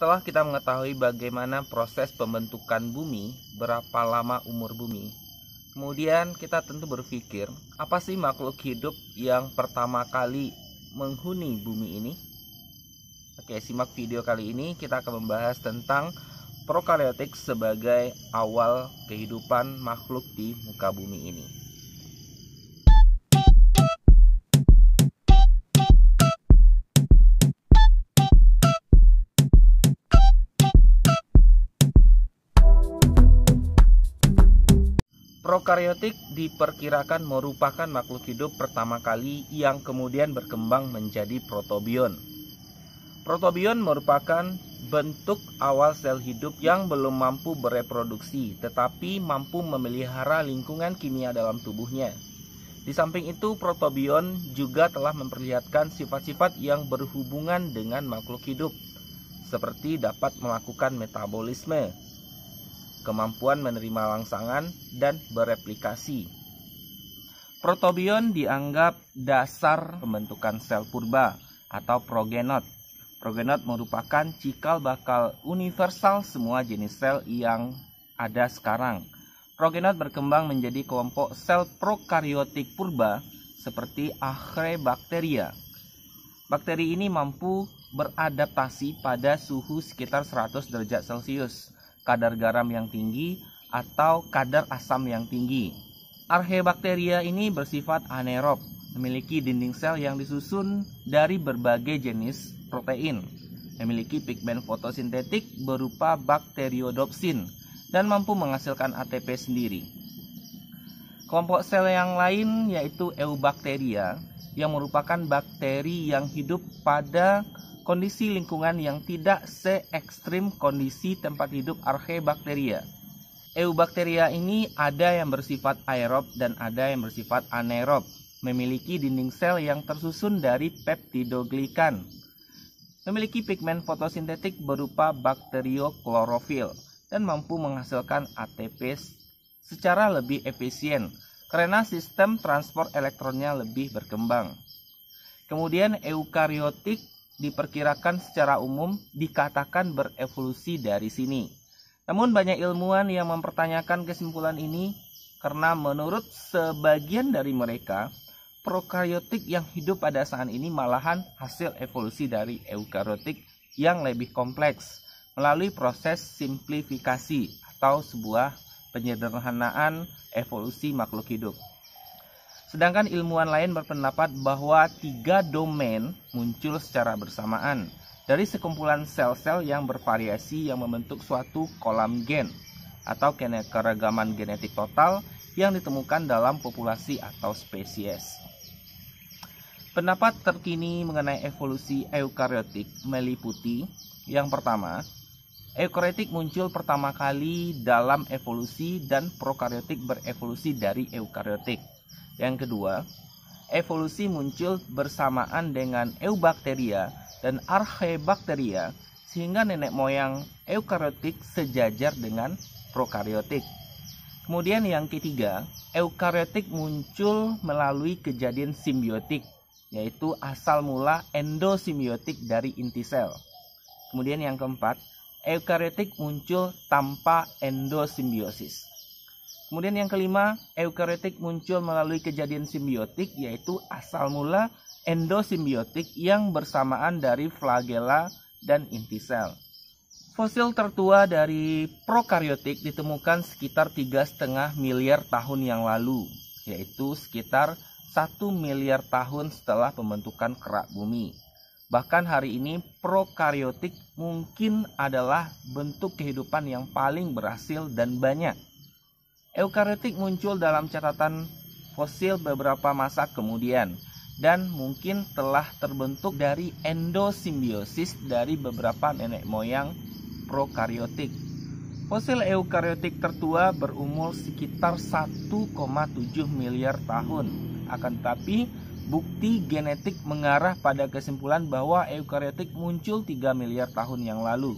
Setelah kita mengetahui bagaimana proses pembentukan bumi, berapa lama umur bumi, kemudian kita tentu berpikir, apa sih makhluk hidup yang pertama kali menghuni bumi ini? Oke, simak video kali ini kita akan membahas tentang prokaryotik sebagai awal kehidupan makhluk di muka bumi ini. Prokaryotik diperkirakan merupakan makhluk hidup pertama kali yang kemudian berkembang menjadi protobion. Protobion merupakan bentuk awal sel hidup yang belum mampu bereproduksi tetapi mampu memelihara lingkungan kimia dalam tubuhnya. Di samping itu, protobion juga telah memperlihatkan sifat-sifat yang berhubungan dengan makhluk hidup, seperti dapat melakukan metabolisme, kemampuan menerima langsangan, dan bereplikasi. Protobion dianggap dasar pembentukan sel purba atau progenot. Progenot merupakan cikal bakal universal semua jenis sel yang ada sekarang. Progenot berkembang menjadi kelompok sel prokariotik purba seperti akre bakteria. Bakteri ini mampu beradaptasi pada suhu sekitar 100 derajat Celcius kadar garam yang tinggi, atau kadar asam yang tinggi. Arhebakteria ini bersifat anaerob, memiliki dinding sel yang disusun dari berbagai jenis protein, memiliki pigmen fotosintetik berupa bakteriodopsin, dan mampu menghasilkan ATP sendiri. Kelompok sel yang lain yaitu eubakteria yang merupakan bakteri yang hidup pada kondisi lingkungan yang tidak se ekstrim kondisi tempat hidup archaebacteria. Eubacteria ini ada yang bersifat aerob dan ada yang bersifat anaerob, memiliki dinding sel yang tersusun dari peptidoglikan. Memiliki pigmen fotosintetik berupa bakterioklorofil dan mampu menghasilkan ATP secara lebih efisien karena sistem transport elektronnya lebih berkembang. Kemudian eukariotik diperkirakan secara umum dikatakan berevolusi dari sini. Namun banyak ilmuwan yang mempertanyakan kesimpulan ini karena menurut sebagian dari mereka, prokaryotik yang hidup pada saat ini malahan hasil evolusi dari eukaryotik yang lebih kompleks melalui proses simplifikasi atau sebuah penyederhanaan evolusi makhluk hidup. Sedangkan ilmuwan lain berpendapat bahwa tiga domain muncul secara bersamaan dari sekumpulan sel-sel yang bervariasi yang membentuk suatu kolam gen atau keragaman genetik total yang ditemukan dalam populasi atau spesies. Pendapat terkini mengenai evolusi eukariotik meliputi yang pertama, eukariotik muncul pertama kali dalam evolusi dan prokariotik berevolusi dari eukariotik. Yang kedua, evolusi muncul bersamaan dengan eubakteria dan archaebakteria sehingga nenek moyang eukariotik sejajar dengan prokariotik. Kemudian yang ketiga, eukariotik muncul melalui kejadian simbiotik, yaitu asal mula endosimbiotik dari inti sel. Kemudian yang keempat, eukariotik muncul tanpa endosimbiosis. Kemudian yang kelima, eukariotik muncul melalui kejadian simbiotik yaitu asal mula endosimbiotik yang bersamaan dari flagella dan inti sel. Fosil tertua dari prokariotik ditemukan sekitar 3,5 miliar tahun yang lalu, yaitu sekitar 1 miliar tahun setelah pembentukan kerak bumi. Bahkan hari ini prokariotik mungkin adalah bentuk kehidupan yang paling berhasil dan banyak eukariotik muncul dalam catatan fosil beberapa masa kemudian dan mungkin telah terbentuk dari endosimbiosis dari beberapa nenek moyang prokariotik. Fosil eukariotik tertua berumur sekitar 1,7 miliar tahun. Akan tetapi, bukti genetik mengarah pada kesimpulan bahwa eukariotik muncul 3 miliar tahun yang lalu.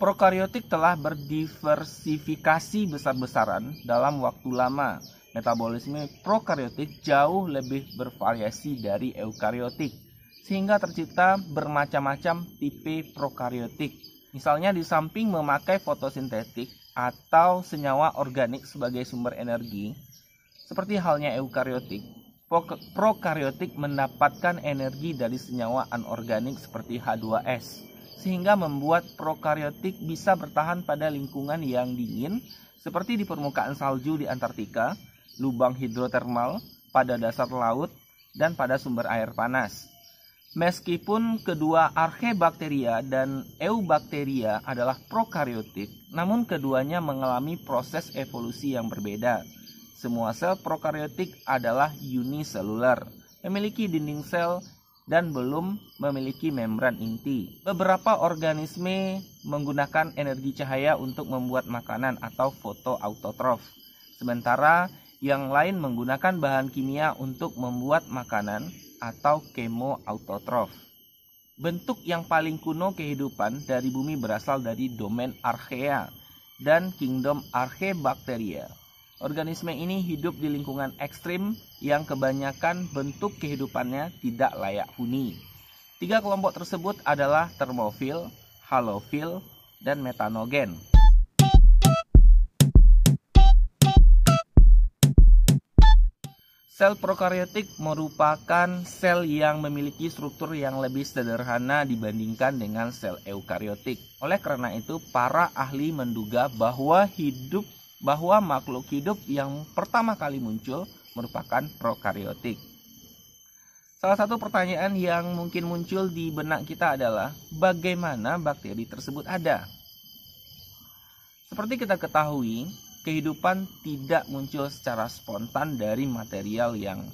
Prokariotik telah berdiversifikasi besar-besaran dalam waktu lama. Metabolisme prokariotik jauh lebih bervariasi dari eukariotik, sehingga tercipta bermacam-macam tipe prokariotik. Misalnya di samping memakai fotosintetik atau senyawa organik sebagai sumber energi, seperti halnya eukariotik, prokariotik mendapatkan energi dari senyawa anorganik seperti H2S sehingga membuat prokariotik bisa bertahan pada lingkungan yang dingin seperti di permukaan salju di Antartika, lubang hidrotermal, pada dasar laut, dan pada sumber air panas. Meskipun kedua Archaebacteria dan Eubacteria adalah prokariotik, namun keduanya mengalami proses evolusi yang berbeda. Semua sel prokariotik adalah uniseluler, memiliki dinding sel dan belum memiliki membran inti. Beberapa organisme menggunakan energi cahaya untuk membuat makanan atau fotoautotrof, sementara yang lain menggunakan bahan kimia untuk membuat makanan atau kemoautotrof. Bentuk yang paling kuno kehidupan dari bumi berasal dari domain Archaea dan kingdom Archaebacteria. Organisme ini hidup di lingkungan ekstrim yang kebanyakan bentuk kehidupannya tidak layak huni. Tiga kelompok tersebut adalah termofil, halofil, dan metanogen. Sel prokaryotik merupakan sel yang memiliki struktur yang lebih sederhana dibandingkan dengan sel eukaryotik. Oleh karena itu, para ahli menduga bahwa hidup bahwa makhluk hidup yang pertama kali muncul merupakan prokariotik. Salah satu pertanyaan yang mungkin muncul di benak kita adalah bagaimana bakteri tersebut ada? Seperti kita ketahui, kehidupan tidak muncul secara spontan dari material yang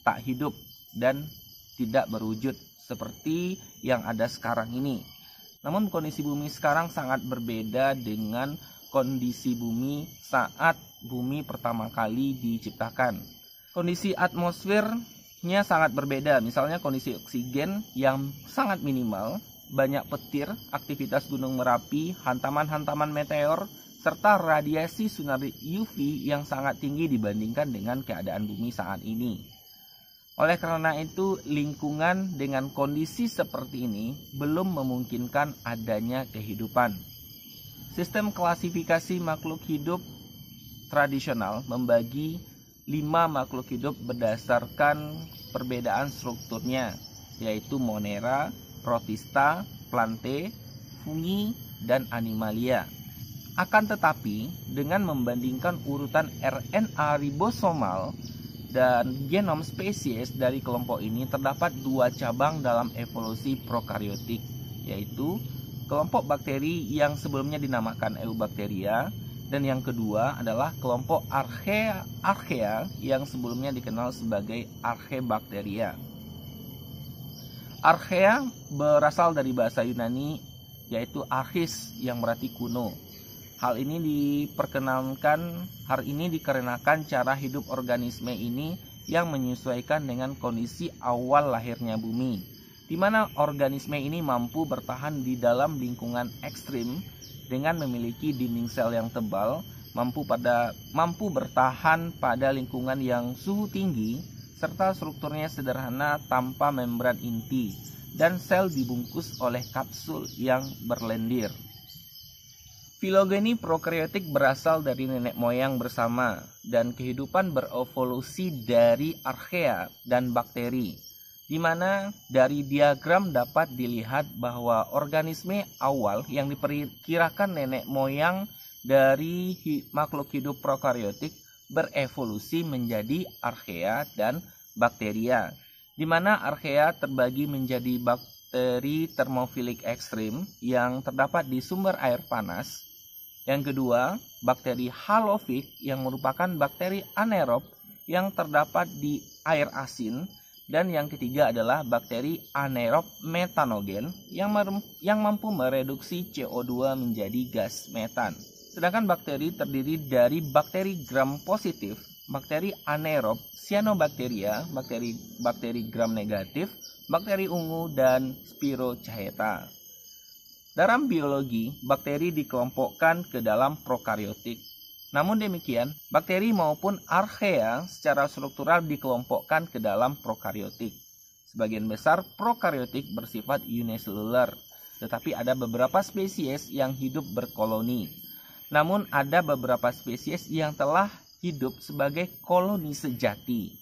tak hidup dan tidak berwujud seperti yang ada sekarang ini. Namun kondisi bumi sekarang sangat berbeda dengan kondisi bumi saat bumi pertama kali diciptakan. Kondisi atmosfernya sangat berbeda, misalnya kondisi oksigen yang sangat minimal, banyak petir, aktivitas gunung Merapi, hantaman-hantaman meteor, serta radiasi sinar UV yang sangat tinggi dibandingkan dengan keadaan bumi saat ini. Oleh karena itu, lingkungan dengan kondisi seperti ini belum memungkinkan adanya kehidupan. Sistem klasifikasi makhluk hidup tradisional membagi lima makhluk hidup berdasarkan perbedaan strukturnya, yaitu Monera, Protista, Plante, Fungi, dan Animalia. Akan tetapi, dengan membandingkan urutan RNA ribosomal dan genom spesies dari kelompok ini terdapat dua cabang dalam evolusi prokaryotik, yaitu kelompok bakteri yang sebelumnya dinamakan Eubacteria dan yang kedua adalah kelompok Archaea, Archaea yang sebelumnya dikenal sebagai Archaebacteria. Archaea berasal dari bahasa Yunani yaitu archis yang berarti kuno. Hal ini diperkenalkan, hal ini dikarenakan cara hidup organisme ini yang menyesuaikan dengan kondisi awal lahirnya bumi di mana organisme ini mampu bertahan di dalam lingkungan ekstrim dengan memiliki dinding sel yang tebal, mampu pada mampu bertahan pada lingkungan yang suhu tinggi serta strukturnya sederhana tanpa membran inti dan sel dibungkus oleh kapsul yang berlendir. Filogeni prokaryotik berasal dari nenek moyang bersama dan kehidupan berevolusi dari arkea dan bakteri di mana dari diagram dapat dilihat bahwa organisme awal yang diperkirakan nenek moyang dari makhluk hidup prokaryotik berevolusi menjadi archaea dan bakteria, di mana archaea terbagi menjadi bakteri termofilik ekstrim yang terdapat di sumber air panas. Yang kedua, bakteri halofik yang merupakan bakteri anaerob yang terdapat di air asin dan yang ketiga adalah bakteri anaerob metanogen yang, yang mampu mereduksi CO2 menjadi gas metan. Sedangkan bakteri terdiri dari bakteri gram positif, bakteri anaerob, cyanobacteria, bakteri bakteri gram negatif, bakteri ungu dan spirochaeta. Dalam biologi, bakteri dikelompokkan ke dalam prokariotik namun demikian, bakteri maupun archaea secara struktural dikelompokkan ke dalam prokariotik. Sebagian besar prokariotik bersifat uniseluler, tetapi ada beberapa spesies yang hidup berkoloni. Namun ada beberapa spesies yang telah hidup sebagai koloni sejati.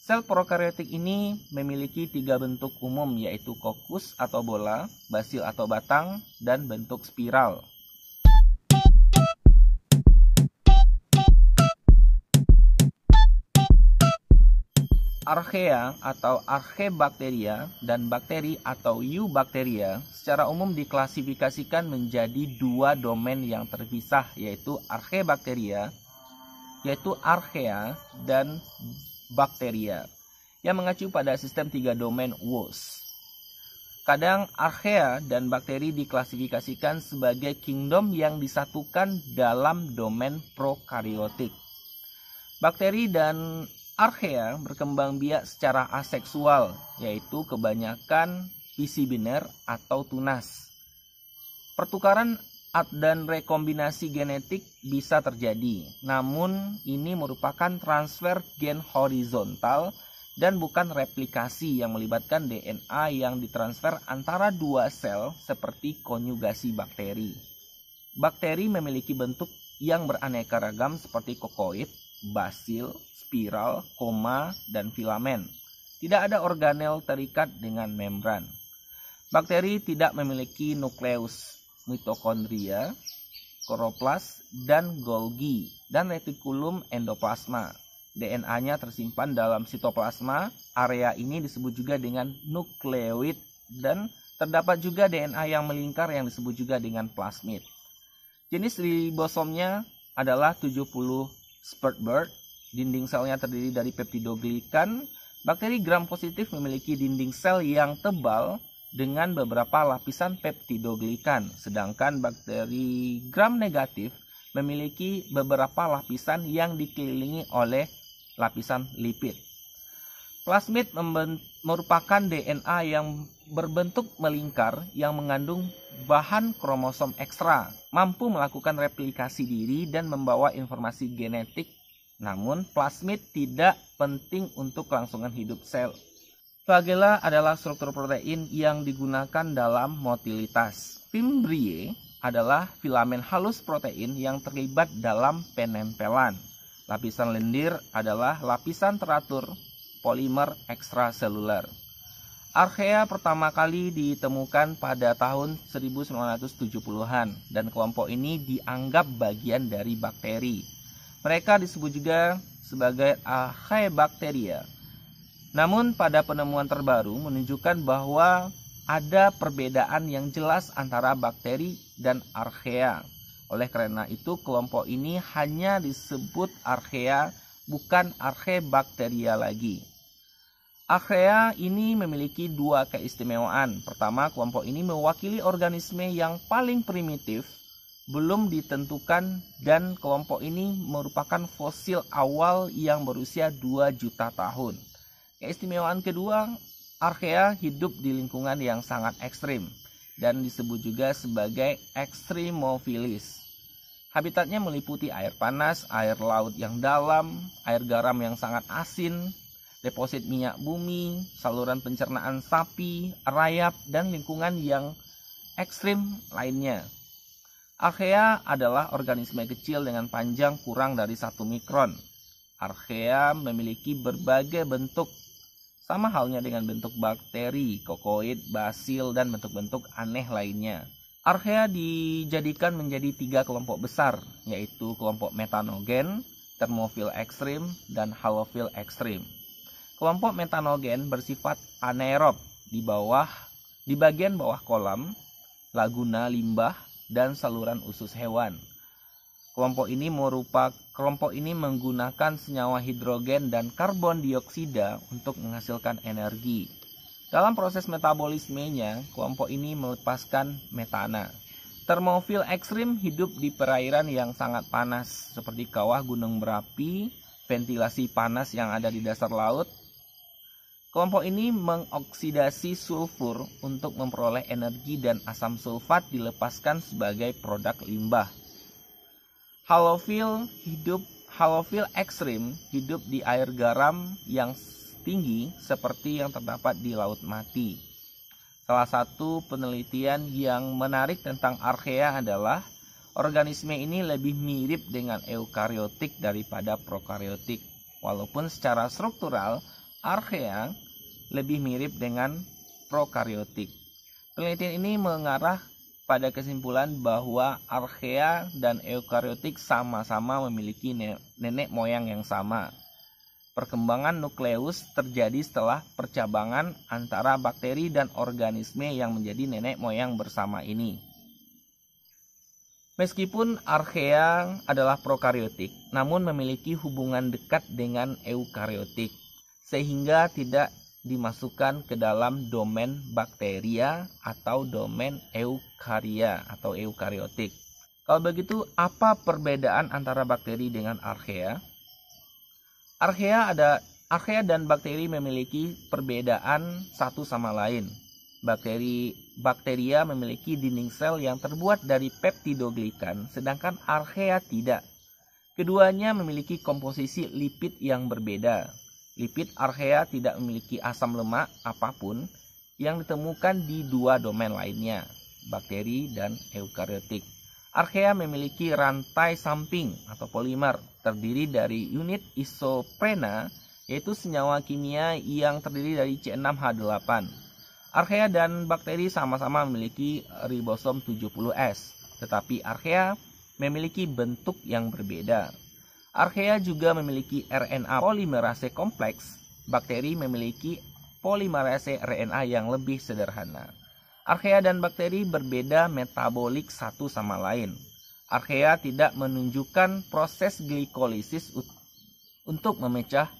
Sel prokariotik ini memiliki tiga bentuk umum yaitu kokus atau bola, basil atau batang, dan bentuk spiral. Archaea atau Archaebacteria dan bakteri atau Eubacteria secara umum diklasifikasikan menjadi dua domain yang terpisah yaitu Archaebacteria yaitu Archaea dan Bakteria yang mengacu pada sistem tiga domain WOS. Kadang Archaea dan bakteri diklasifikasikan sebagai kingdom yang disatukan dalam domain prokariotik. Bakteri dan Archaea berkembang biak secara aseksual, yaitu kebanyakan isi biner atau tunas. Pertukaran dan rekombinasi genetik bisa terjadi, namun ini merupakan transfer gen horizontal dan bukan replikasi yang melibatkan DNA yang ditransfer antara dua sel seperti konjugasi bakteri. Bakteri memiliki bentuk yang beraneka ragam seperti kokoid, basil, spiral, koma, dan filamen. Tidak ada organel terikat dengan membran. Bakteri tidak memiliki nukleus, mitokondria, koroplas, dan Golgi, dan retikulum endoplasma. DNA-nya tersimpan dalam sitoplasma. Area ini disebut juga dengan nukleoid dan terdapat juga DNA yang melingkar yang disebut juga dengan plasmid. Jenis ribosomnya adalah 70 bird. dinding selnya terdiri dari peptidoglikan. Bakteri gram positif memiliki dinding sel yang tebal dengan beberapa lapisan peptidoglikan, sedangkan bakteri gram negatif memiliki beberapa lapisan yang dikelilingi oleh lapisan lipid. Plasmid merupakan DNA yang berbentuk melingkar yang mengandung bahan kromosom ekstra, mampu melakukan replikasi diri dan membawa informasi genetik. Namun, plasmid tidak penting untuk kelangsungan hidup sel. Flagela adalah struktur protein yang digunakan dalam motilitas. Fimbrie adalah filamen halus protein yang terlibat dalam penempelan. Lapisan lendir adalah lapisan teratur polimer ekstraseluler. Arkea pertama kali ditemukan pada tahun 1970-an dan kelompok ini dianggap bagian dari bakteri. Mereka disebut juga sebagai Archaebacteria. Namun pada penemuan terbaru menunjukkan bahwa ada perbedaan yang jelas antara bakteri dan Archaea. Oleh karena itu kelompok ini hanya disebut Archaea bukan Archaebacteria lagi. Archaea ini memiliki dua keistimewaan. Pertama, kelompok ini mewakili organisme yang paling primitif, belum ditentukan dan kelompok ini merupakan fosil awal yang berusia 2 juta tahun. Keistimewaan kedua, Archaea hidup di lingkungan yang sangat ekstrim dan disebut juga sebagai ekstremofilis. Habitatnya meliputi air panas, air laut yang dalam, air garam yang sangat asin, deposit minyak bumi, saluran pencernaan sapi, rayap, dan lingkungan yang ekstrim lainnya. Arkea adalah organisme kecil dengan panjang kurang dari 1 mikron. Arkea memiliki berbagai bentuk, sama halnya dengan bentuk bakteri, kokoid, basil, dan bentuk-bentuk aneh lainnya. Arkea dijadikan menjadi tiga kelompok besar, yaitu kelompok metanogen, termofil ekstrim, dan halofil ekstrim. Kelompok metanogen bersifat anaerob di bawah di bagian bawah kolam, laguna limbah dan saluran usus hewan. Kelompok ini merupakan kelompok ini menggunakan senyawa hidrogen dan karbon dioksida untuk menghasilkan energi. Dalam proses metabolismenya, kelompok ini melepaskan metana. Termofil ekstrim hidup di perairan yang sangat panas, seperti kawah gunung berapi, ventilasi panas yang ada di dasar laut, Kelompok ini mengoksidasi sulfur untuk memperoleh energi dan asam sulfat dilepaskan sebagai produk limbah. Halofil hidup halofil ekstrim hidup di air garam yang tinggi seperti yang terdapat di laut mati. Salah satu penelitian yang menarik tentang archaea adalah organisme ini lebih mirip dengan eukariotik daripada prokariotik. Walaupun secara struktural archaea lebih mirip dengan prokariotik. Penelitian ini mengarah pada kesimpulan bahwa arkea dan eukariotik sama-sama memiliki nenek moyang yang sama. Perkembangan nukleus terjadi setelah percabangan antara bakteri dan organisme yang menjadi nenek moyang bersama ini. Meskipun archaea adalah prokariotik, namun memiliki hubungan dekat dengan eukariotik sehingga tidak dimasukkan ke dalam domain bakteria atau domain eukarya atau eukariotik. Kalau begitu, apa perbedaan antara bakteri dengan archaea? Archaea ada archaea dan bakteri memiliki perbedaan satu sama lain. Bakteri bakteria memiliki dinding sel yang terbuat dari peptidoglikan, sedangkan archaea tidak. Keduanya memiliki komposisi lipid yang berbeda, Lipid archaea tidak memiliki asam lemak apapun yang ditemukan di dua domain lainnya, bakteri dan eukariotik. Archaea memiliki rantai samping atau polimer terdiri dari unit isoprena yaitu senyawa kimia yang terdiri dari C6H8. Archaea dan bakteri sama-sama memiliki ribosom 70S, tetapi archaea memiliki bentuk yang berbeda. Archaea juga memiliki RNA polimerase kompleks. Bakteri memiliki polimerase RNA yang lebih sederhana. Archaea dan bakteri berbeda metabolik satu sama lain. Archaea tidak menunjukkan proses glikolisis untuk memecah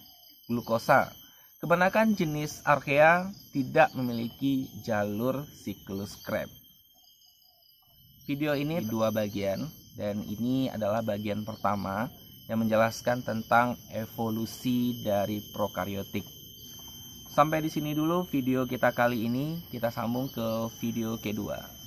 glukosa. Kebanyakan jenis Archaea tidak memiliki jalur siklus Krebs. Video ini dua bagian dan ini adalah bagian pertama yang menjelaskan tentang evolusi dari prokariotik. Sampai di sini dulu video kita kali ini, kita sambung ke video kedua.